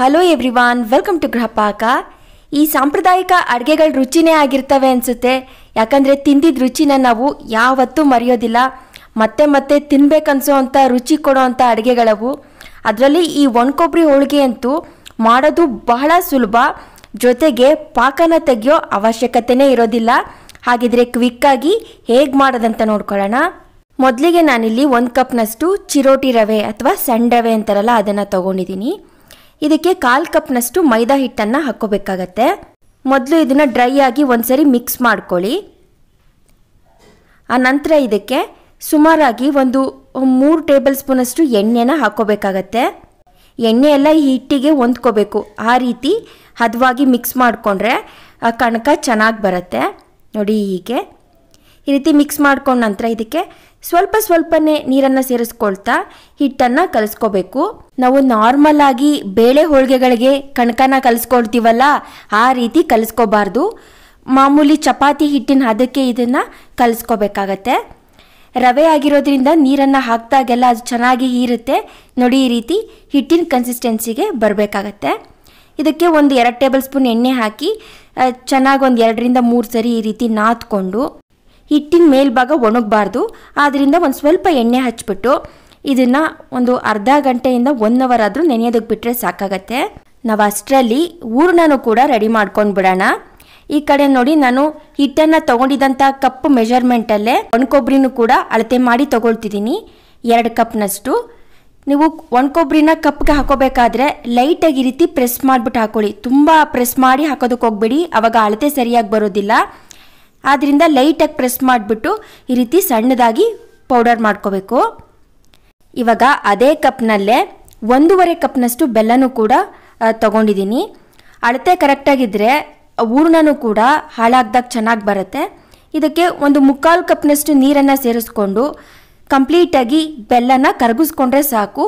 hello everyone welcome to Grihapaka ಈ ಸಾಂಪ್ರದಾಯಿಕ ಅಡುಗೆಗಳ ರುಚಿನೇ ಆಗಿರ್ತವೆ ಅನಿಸುತ್ತೆ ಯಾಕಂದರೆ ತಿಂದಿದ್ದ ರುಚಿನ ನಾವು ಯಾವತ್ತೂ ಮರೆಯೋದಿಲ್ಲ ಮತ್ತೆ ಮತ್ತೆ ತಿನ್ಬೇಕನ್ಸೋ ಅಂಥ ರುಚಿ ಕೊಡೋ ಅಂಥ ಅಡುಗೆಗಳವು ಅದರಲ್ಲಿ ಈ ಕೊಬ್ಬರಿ ಹೋಳಿಗೆ ಅಂತೂ ಮಾಡೋದು ಬಹಳ ಸುಲಭ ಜೊತೆಗೆ ಪಾಕನ ತೆಗೆಯೋ ಅವಶ್ಯಕತೆನೇ ಇರೋದಿಲ್ಲ ಹಾಗಿದ್ರೆ ಕ್ವಿಕ್ಕಾಗಿ ಹೇಗೆ ಮಾಡೋದಂತ ನೋಡ್ಕೊಳ್ಳೋಣ ಮೊದಲಿಗೆ ನಾನಿಲ್ಲಿ ಒಂದು ಕಪ್ನಷ್ಟು ಚಿರೋಟಿ ರವೆ ಅಥವಾ ಸಣ್ಣ ರವೆ ಅಂತಾರಲ್ಲ ಅದನ್ನು ತೊಗೊಂಡಿದ್ದೀನಿ ಇದಕ್ಕೆ ಕಾಲು ಕಪ್ನಷ್ಟು ಮೈದಾ ಹಿಟ್ಟನ್ನು ಹಾಕೋಬೇಕಾಗತ್ತೆ ಮೊದಲು ಇದನ್ನು ಡ್ರೈ ಆಗಿ ಒಂದ್ಸರಿ ಮಿಕ್ಸ್ ಮಾಡ್ಕೊಳ್ಳಿ ಆ ನಂತರ ಇದಕ್ಕೆ ಸುಮಾರಾಗಿ ಒಂದು ಮೂರು ಟೇಬಲ್ ಸ್ಪೂನಷ್ಟು ಎಣ್ಣೆನ ಹಾಕೋಬೇಕಾಗತ್ತೆ ಎಣ್ಣೆ ಎಲ್ಲ ಈ ಹಿಟ್ಟಿಗೆ ಹೊಂದ್ಕೋಬೇಕು ಆ ರೀತಿ ಹದವಾಗಿ ಮಿಕ್ಸ್ ಮಾಡಿಕೊಂಡ್ರೆ ಆ ಕಣಕ ಚೆನ್ನಾಗಿ ಬರುತ್ತೆ ನೋಡಿ ಹೀಗೆ ಈ ರೀತಿ ಮಿಕ್ಸ್ ಮಾಡ್ಕೊಂಡ ನಂತರ ಇದಕ್ಕೆ ಸ್ವಲ್ಪ ಸ್ವಲ್ಪನೇ ನೀರನ್ನು ಸೇರಿಸ್ಕೊಳ್ತಾ ಹಿಟ್ಟನ್ನು ಕಲಿಸ್ಕೋಬೇಕು ನಾವು ನಾರ್ಮಲ್ ಆಗಿ ಬೇಳೆ ಹೋಳಿಗೆಗಳಿಗೆ ಕಣಕನ ಕಲಿಸ್ಕೊಳ್ತೀವಲ್ಲ ಆ ರೀತಿ ಕಲಿಸ್ಕೋಬಾರ್ದು ಮಾಮೂಲಿ ಚಪಾತಿ ಹಿಟ್ಟಿನ ಹದಕ್ಕೆ ಇದನ್ನು ಕಲಿಸ್ಕೋಬೇಕಾಗತ್ತೆ ರವೆ ಆಗಿರೋದ್ರಿಂದ ನೀರನ್ನು ಹಾಕಿದಾಗೆಲ್ಲ ಅದು ಚೆನ್ನಾಗಿ ಹೀರುತ್ತೆ ನೋಡಿ ಈ ರೀತಿ ಹಿಟ್ಟಿನ ಕನ್ಸಿಸ್ಟೆನ್ಸಿಗೆ ಬರಬೇಕಾಗತ್ತೆ ಇದಕ್ಕೆ ಒಂದು ಎರಡು ಟೇಬಲ್ ಸ್ಪೂನ್ ಎಣ್ಣೆ ಹಾಕಿ ಚೆನ್ನಾಗಿ ಒಂದು ಎರಡರಿಂದ ಮೂರು ಸರಿ ಈ ರೀತಿ ನಾದ್ಕೊಂಡು ಹಿಟ್ಟಿನ ಮೇಲ್ಭಾಗ ಒಣಗಬಾರ್ದು ಆದ್ದರಿಂದ ಒಂದು ಸ್ವಲ್ಪ ಎಣ್ಣೆ ಹಚ್ಚಿಬಿಟ್ಟು ಇದನ್ನು ಒಂದು ಅರ್ಧ ಗಂಟೆಯಿಂದ ಒನ್ ಅವರ್ ಆದರೂ ನೆನೆಯೋದಕ್ಕೆ ಬಿಟ್ಟರೆ ಸಾಕಾಗತ್ತೆ ನಾವು ಅಷ್ಟರಲ್ಲಿ ಊರ್ಣನು ಕೂಡ ರೆಡಿ ಮಾಡ್ಕೊಂಡು ಬಿಡೋಣ ಈ ಕಡೆ ನೋಡಿ ನಾನು ಹಿಟ್ಟನ್ನು ತೊಗೊಂಡಿದ್ದಂಥ ಕಪ್ ಮೆಜರ್ಮೆಂಟಲ್ಲೇ ಒಣ ಕೊಬ್ಬರಿನೂ ಕೂಡ ಅಳತೆ ಮಾಡಿ ತೊಗೊಳ್ತಿದ್ದೀನಿ ಎರಡು ಕಪ್ನಷ್ಟು ನೀವು ಒಣ ಕೊಬ್ಬರಿನ ಕಪ್ಗೆ ಹಾಕೋಬೇಕಾದ್ರೆ ಲೈಟಾಗಿ ಈ ರೀತಿ ಪ್ರೆಸ್ ಮಾಡಿಬಿಟ್ಟು ಹಾಕೊಳ್ಳಿ ತುಂಬ ಪ್ರೆಸ್ ಮಾಡಿ ಹಾಕೋದಕ್ಕೆ ಹೋಗ್ಬೇಡಿ ಅವಾಗ ಅಳತೆ ಸರಿಯಾಗಿ ಬರೋದಿಲ್ಲ ಆದ್ದರಿಂದ ಲೈಟಾಗಿ ಪ್ರೆಸ್ ಮಾಡಿಬಿಟ್ಟು ಈ ರೀತಿ ಸಣ್ಣದಾಗಿ ಪೌಡರ್ ಮಾಡ್ಕೋಬೇಕು ಇವಾಗ ಅದೇ ಕಪ್ನಲ್ಲೇ ಒಂದೂವರೆ ಕಪ್ನಷ್ಟು ಬೆಲ್ಲನೂ ಕೂಡ ತಗೊಂಡಿದ್ದೀನಿ ಅಳತೆ ಕರೆಕ್ಟಾಗಿದ್ದರೆ ಹೂರ್ಣನೂ ಕೂಡ ಹಾಳಾಗ್ದಾಗ ಚೆನ್ನಾಗಿ ಬರುತ್ತೆ ಇದಕ್ಕೆ ಒಂದು ಮುಕ್ಕಾಲು ಕಪ್ನಷ್ಟು ನೀರನ್ನು ಸೇರಿಸ್ಕೊಂಡು ಕಂಪ್ಲೀಟಾಗಿ ಬೆಲ್ಲನ ಕರಗಿಸ್ಕೊಂಡ್ರೆ ಸಾಕು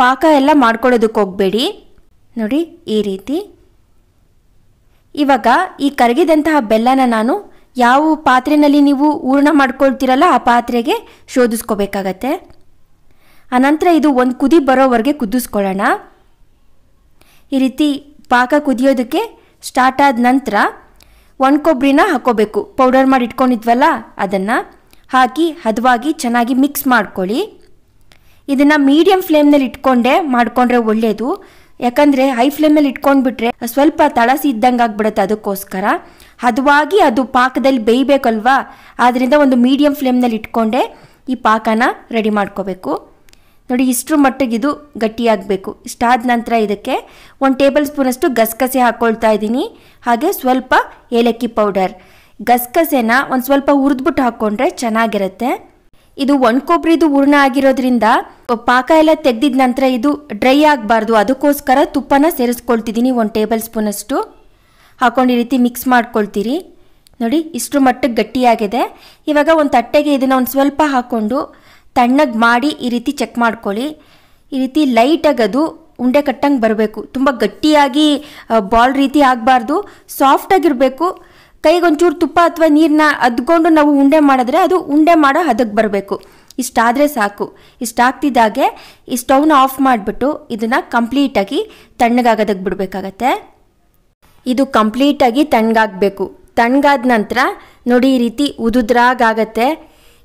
ಪಾಕ ಎಲ್ಲ ಮಾಡ್ಕೊಳ್ಳೋದಕ್ಕೆ ಹೋಗಬೇಡಿ ನೋಡಿ ಈ ರೀತಿ ಇವಾಗ ಈ ಕರಗಿದಂತಹ ಬೆಲ್ಲನ ನಾನು ಯಾವ ಪಾತ್ರೆಯಲ್ಲಿ ನೀವು ಹೂರ್ಣ ಮಾಡ್ಕೊಳ್ತೀರಲ್ಲ ಆ ಪಾತ್ರೆಗೆ ಶೋಧಿಸ್ಕೋಬೇಕಾಗತ್ತೆ ಆನಂತರ ಇದು ಒಂದು ಕುದಿ ಬರೋವರೆಗೆ ಕುದಿಸ್ಕೊಳ್ಳೋಣ ಈ ರೀತಿ ಪಾಕ ಕುದಿಯೋದಕ್ಕೆ ಸ್ಟಾರ್ಟ್ ಆದ ನಂತರ ಒಣ ಕೊಬ್ಬರಿನ ಹಾಕೋಬೇಕು ಪೌಡರ್ ಮಾಡಿ ಇಟ್ಕೊಂಡಿದ್ವಲ್ಲ ಅದನ್ನು ಹಾಕಿ ಹದವಾಗಿ ಚೆನ್ನಾಗಿ ಮಿಕ್ಸ್ ಮಾಡ್ಕೊಳ್ಳಿ ಇದನ್ನು ಮೀಡಿಯಂ ಫ್ಲೇಮ್ನಲ್ಲಿ ಇಟ್ಕೊಂಡೆ ಮಾಡಿಕೊಂಡ್ರೆ ಒಳ್ಳೆಯದು ಯಾಕಂದರೆ ಹೈ ಫ್ಲೇಮಲ್ಲಿ ಇಟ್ಕೊಂಡ್ಬಿಟ್ರೆ ಸ್ವಲ್ಪ ತಳಸಿ ಇದ್ದಂಗೆ ಆಗಿಬಿಡುತ್ತೆ ಅದಕ್ಕೋಸ್ಕರ ಹದವಾಗಿ ಅದು ಪಾಕದಲ್ಲಿ ಬೇಯಬೇಕಲ್ವಾ ಆದ್ದರಿಂದ ಒಂದು ಮೀಡಿಯಮ್ ಫ್ಲೇಮ್ನಲ್ಲಿ ಇಟ್ಕೊಂಡೆ ಈ ಪಾಕನ ರೆಡಿ ಮಾಡ್ಕೋಬೇಕು ನೋಡಿ ಇಷ್ಟರ ಮಟ್ಟಿಗೆ ಇದು ಗಟ್ಟಿಯಾಗಬೇಕು ಇಷ್ಟಾದ ನಂತರ ಇದಕ್ಕೆ ಒಂದು ಟೇಬಲ್ ಸ್ಪೂನಷ್ಟು ಗಸಗಸೆ ಹಾಕ್ಕೊಳ್ತಾ ಇದ್ದೀನಿ ಹಾಗೆ ಸ್ವಲ್ಪ ಏಲಕ್ಕಿ ಪೌಡರ್ ಗಸಗಸೆನ ಒಂದು ಸ್ವಲ್ಪ ಹುರಿದ್ಬಿಟ್ಟು ಹಾಕ್ಕೊಂಡ್ರೆ ಚೆನ್ನಾಗಿರುತ್ತೆ ಇದು ಕೊಬ್ಬರಿದು ಹೂರ್ಣ ಆಗಿರೋದ್ರಿಂದ ಪಾಕ ಎಲ್ಲ ತೆಗೆದಿದ ನಂತರ ಇದು ಡ್ರೈ ಆಗಬಾರ್ದು ಅದಕ್ಕೋಸ್ಕರ ತುಪ್ಪನ ಸೇರಿಸ್ಕೊಳ್ತಿದ್ದೀನಿ ಒಂದು ಟೇಬಲ್ ಸ್ಪೂನಷ್ಟು ಹಾಕೊಂಡು ಈ ರೀತಿ ಮಿಕ್ಸ್ ಮಾಡ್ಕೊಳ್ತೀರಿ ನೋಡಿ ಇಷ್ಟರ ಮಟ್ಟಕ್ಕೆ ಗಟ್ಟಿಯಾಗಿದೆ ಇವಾಗ ಒಂದು ತಟ್ಟೆಗೆ ಇದನ್ನು ಒಂದು ಸ್ವಲ್ಪ ಹಾಕ್ಕೊಂಡು ತಣ್ಣಗೆ ಮಾಡಿ ಈ ರೀತಿ ಚೆಕ್ ಮಾಡ್ಕೊಳ್ಳಿ ಈ ರೀತಿ ಲೈಟಾಗಿ ಅದು ಉಂಡೆ ಕಟ್ಟಂಗೆ ಬರಬೇಕು ತುಂಬ ಗಟ್ಟಿಯಾಗಿ ಬಾಲ್ ರೀತಿ ಆಗಬಾರ್ದು ಸಾಫ್ಟಾಗಿರಬೇಕು ಕೈಗೊಂಚೂರು ತುಪ್ಪ ಅಥವಾ ನೀರನ್ನ ಅದ್ಕೊಂಡು ನಾವು ಉಂಡೆ ಮಾಡಿದ್ರೆ ಅದು ಉಂಡೆ ಮಾಡೋ ಹದಕ್ಕೆ ಬರಬೇಕು ಇಷ್ಟಾದರೆ ಸಾಕು ಇಷ್ಟಾಗ್ತಿದ್ದಾಗೆ ಈ ಸ್ಟೌನ್ ಆಫ್ ಮಾಡಿಬಿಟ್ಟು ಇದನ್ನು ಕಂಪ್ಲೀಟಾಗಿ ತಣ್ಣಗಾಗೋದಕ್ಕೆ ಬಿಡಬೇಕಾಗತ್ತೆ ಇದು ಕಂಪ್ಲೀಟಾಗಿ ತಣ್ಣಗಾಗಬೇಕು ತಣ್ಣಗಾದ ನಂತರ ನೋಡಿ ಈ ರೀತಿ ಉದುದ್ರಾಗತ್ತೆ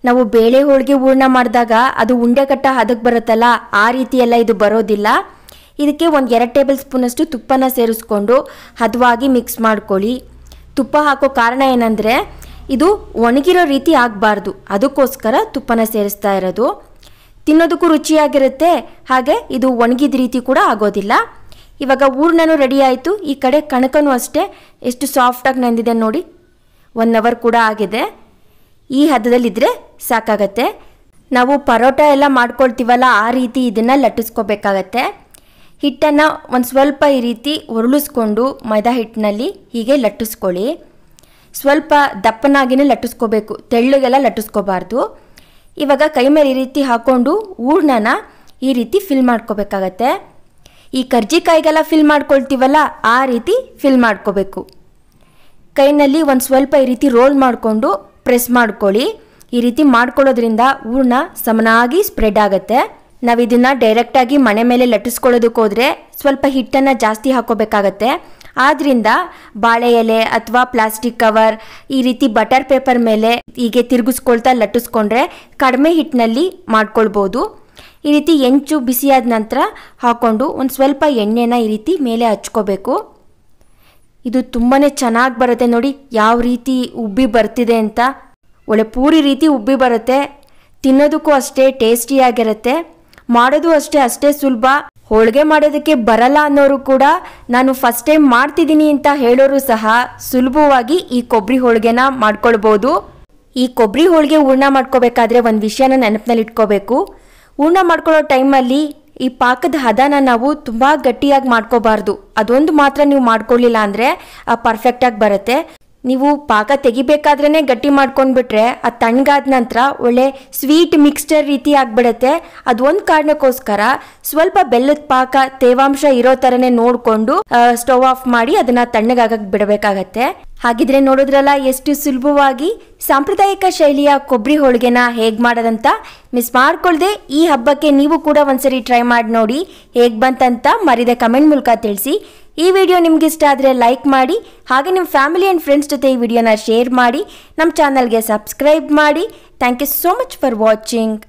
ನಾವು ಬೇಳೆ ಹೋಳಿಗೆ ಹೂರ್ಣ ಮಾಡಿದಾಗ ಅದು ಉಂಡೆ ಕಟ್ಟ ಹದಕ್ಕೆ ಬರುತ್ತಲ್ಲ ಆ ರೀತಿಯೆಲ್ಲ ಇದು ಬರೋದಿಲ್ಲ ಇದಕ್ಕೆ ಒಂದು ಎರಡು ಟೇಬಲ್ ಸ್ಪೂನಷ್ಟು ತುಪ್ಪನ ಸೇರಿಸ್ಕೊಂಡು ಹದವಾಗಿ ಮಿಕ್ಸ್ ಮಾಡ್ಕೊಳ್ಳಿ ತುಪ್ಪ ಹಾಕೋ ಕಾರಣ ಏನಂದರೆ ಇದು ಒಣಗಿರೋ ರೀತಿ ಆಗಬಾರ್ದು ಅದಕ್ಕೋಸ್ಕರ ತುಪ್ಪನ ಸೇರಿಸ್ತಾ ಇರೋದು ತಿನ್ನೋದಕ್ಕೂ ರುಚಿಯಾಗಿರುತ್ತೆ ಹಾಗೆ ಇದು ಒಣಗಿದ ರೀತಿ ಕೂಡ ಆಗೋದಿಲ್ಲ ಇವಾಗ ಊರ್ನೂ ರೆಡಿ ಆಯಿತು ಈ ಕಡೆ ಕಣಕನೂ ಅಷ್ಟೇ ಎಷ್ಟು ಸಾಫ್ಟಾಗಿ ನಂದಿದೆ ನೋಡಿ ಒನ್ ಅವರ್ ಕೂಡ ಆಗಿದೆ ಈ ಹದದಲ್ಲಿದ್ದರೆ ಸಾಕಾಗತ್ತೆ ನಾವು ಪರೋಟ ಎಲ್ಲ ಮಾಡ್ಕೊಳ್ತೀವಲ್ಲ ಆ ರೀತಿ ಇದನ್ನು ಲಟ್ಟಿಸ್ಕೋಬೇಕಾಗತ್ತೆ ಹಿಟ್ಟನ್ನು ಒಂದು ಸ್ವಲ್ಪ ಈ ರೀತಿ ಉರುಳಿಸ್ಕೊಂಡು ಮೈದಾ ಹಿಟ್ಟಿನಲ್ಲಿ ಹೀಗೆ ಲಟ್ಟಿಸ್ಕೊಳ್ಳಿ ಸ್ವಲ್ಪ ದಪ್ಪನಾಗಿಯೇ ಲಟ್ಟಿಸ್ಕೋಬೇಕು ತೆಳ್ಳಗೆಲ್ಲ ಲಟ್ಟಿಸ್ಕೋಬಾರ್ದು ಇವಾಗ ಕೈ ಮೇಲೆ ಈ ರೀತಿ ಹಾಕ್ಕೊಂಡು ಹೂರ್ಣನ ಈ ರೀತಿ ಫಿಲ್ ಮಾಡ್ಕೋಬೇಕಾಗತ್ತೆ ಈ ಕರ್ಜಿಕಾಯಿಗೆಲ್ಲ ಫಿಲ್ ಮಾಡ್ಕೊಳ್ತೀವಲ್ಲ ಆ ರೀತಿ ಫಿಲ್ ಮಾಡ್ಕೋಬೇಕು ಕೈನಲ್ಲಿ ಒಂದು ಸ್ವಲ್ಪ ಈ ರೀತಿ ರೋಲ್ ಮಾಡಿಕೊಂಡು ಪ್ರೆಸ್ ಮಾಡ್ಕೊಳ್ಳಿ ಈ ರೀತಿ ಮಾಡ್ಕೊಳ್ಳೋದ್ರಿಂದ ಹೂರ್ಣ ಸಮನಾಗಿ ಸ್ಪ್ರೆಡ್ ಆಗುತ್ತೆ ನಾವು ಇದನ್ನು ಡೈರೆಕ್ಟಾಗಿ ಮನೆ ಮೇಲೆ ಲಟ್ಟಿಸ್ಕೊಳ್ಳೋದಕ್ಕೆ ಹೋದರೆ ಸ್ವಲ್ಪ ಹಿಟ್ಟನ್ನು ಜಾಸ್ತಿ ಹಾಕೋಬೇಕಾಗತ್ತೆ ಆದ್ದರಿಂದ ಬಾಳೆ ಎಲೆ ಅಥವಾ ಪ್ಲಾಸ್ಟಿಕ್ ಕವರ್ ಈ ರೀತಿ ಬಟರ್ ಪೇಪರ್ ಮೇಲೆ ಹೀಗೆ ತಿರುಗಿಸ್ಕೊಳ್ತಾ ಲಟ್ಟಿಸ್ಕೊಂಡ್ರೆ ಕಡಿಮೆ ಹಿಟ್ಟಿನಲ್ಲಿ ಮಾಡ್ಕೊಳ್ಬೋದು ಈ ರೀತಿ ಹೆಂಚು ಬಿಸಿಯಾದ ನಂತರ ಹಾಕ್ಕೊಂಡು ಒಂದು ಸ್ವಲ್ಪ ಎಣ್ಣೆನ ಈ ರೀತಿ ಮೇಲೆ ಹಚ್ಕೋಬೇಕು ಇದು ತುಂಬಾ ಚೆನ್ನಾಗಿ ಬರುತ್ತೆ ನೋಡಿ ಯಾವ ರೀತಿ ಉಬ್ಬಿ ಬರ್ತಿದೆ ಅಂತ ಒಳ್ಳೆ ಪೂರಿ ರೀತಿ ಉಬ್ಬಿ ಬರುತ್ತೆ ತಿನ್ನೋದಕ್ಕೂ ಅಷ್ಟೇ ಟೇಸ್ಟಿಯಾಗಿರುತ್ತೆ ಮಾಡೋದು ಅಷ್ಟೇ ಅಷ್ಟೇ ಸುಲಭ ಹೋಳಿಗೆ ಮಾಡೋದಕ್ಕೆ ಬರಲ್ಲ ಅನ್ನೋರು ಕೂಡ ನಾನು ಫಸ್ಟ್ ಟೈಮ್ ಮಾಡ್ತಿದ್ದೀನಿ ಅಂತ ಹೇಳೋರು ಸಹ ಸುಲಭವಾಗಿ ಈ ಕೊಬ್ಬರಿ ಹೋಳಿಗೆನ ಮಾಡ್ಕೊಳ್ಬೋದು ಈ ಕೊಬ್ಬರಿ ಹೋಳಿಗೆ ಹೂರ್ಣ ಮಾಡ್ಕೋಬೇಕಾದ್ರೆ ಒಂದು ವಿಷಯನ ನೆನಪಿನಲ್ಲಿ ಇಟ್ಕೋಬೇಕು ಹೂರ್ಣ ಮಾಡ್ಕೊಳ್ಳೋ ಟೈಮಲ್ಲಿ ಈ ಪಾಕದ ಹದನ ನಾವು ತುಂಬ ಗಟ್ಟಿಯಾಗಿ ಮಾಡ್ಕೋಬಾರ್ದು ಅದೊಂದು ಮಾತ್ರ ನೀವು ಮಾಡ್ಕೊಳ್ಳಿಲ್ಲ ಅಂದರೆ ಪರ್ಫೆಕ್ಟಾಗಿ ಬರುತ್ತೆ ನೀವು ಪಾಕ ತೆಗಿಬೇಕಾದ್ರೇ ಗಟ್ಟಿ ಮಾಡ್ಕೊಂಡ್ಬಿಟ್ರೆ ಅದು ತಣ್ಣಗಾದ ನಂತರ ಒಳ್ಳೆ ಸ್ವೀಟ್ ಮಿಕ್ಸ್ಚರ್ ರೀತಿ ಆಗಿಬಿಡತ್ತೆ ಅದು ಒಂದು ಕಾರಣಕ್ಕೋಸ್ಕರ ಸ್ವಲ್ಪ ಬೆಲ್ಲದ ಪಾಕ ತೇವಾಂಶ ಇರೋ ಥರನೇ ನೋಡಿಕೊಂಡು ಸ್ಟವ್ ಆಫ್ ಮಾಡಿ ಅದನ್ನು ತಣ್ಣಗಾಗಕ್ಕೆ ಬಿಡಬೇಕಾಗತ್ತೆ ಹಾಗಿದ್ರೆ ನೋಡಿದ್ರಲ್ಲ ಎಷ್ಟು ಸುಲಭವಾಗಿ ಸಾಂಪ್ರದಾಯಿಕ ಶೈಲಿಯ ಕೊಬ್ಬರಿ ಹೋಳಿಗೆನ ಹೇಗೆ ಮಾಡೋದಂತ ಮಿಸ್ ಮಾಡ್ಕೊಳ್ದೆ ಈ ಹಬ್ಬಕ್ಕೆ ನೀವು ಕೂಡ ಒಂದ್ಸರಿ ಟ್ರೈ ಮಾಡಿ ನೋಡಿ ಹೇಗೆ ಬಂತಂತ ಮರಿದೆ ಕಮೆಂಟ್ ಮೂಲಕ ತಿಳಿಸಿ ಈ ವಿಡಿಯೋ ನಿಮ್ಗೆ ಇಷ್ಟ ಆದರೆ ಲೈಕ್ ಮಾಡಿ ಹಾಗೆ ನಿಮ್ಮ ಫ್ಯಾಮಿಲಿ ಆ್ಯಂಡ್ ಫ್ರೆಂಡ್ಸ್ ಜೊತೆ ಈ ವಿಡಿಯೋನ ಶೇರ್ ಮಾಡಿ ನಮ್ಮ ಚಾನಲ್ಗೆ ಸಬ್ಸ್ಕ್ರೈಬ್ ಮಾಡಿ thank you so much for watching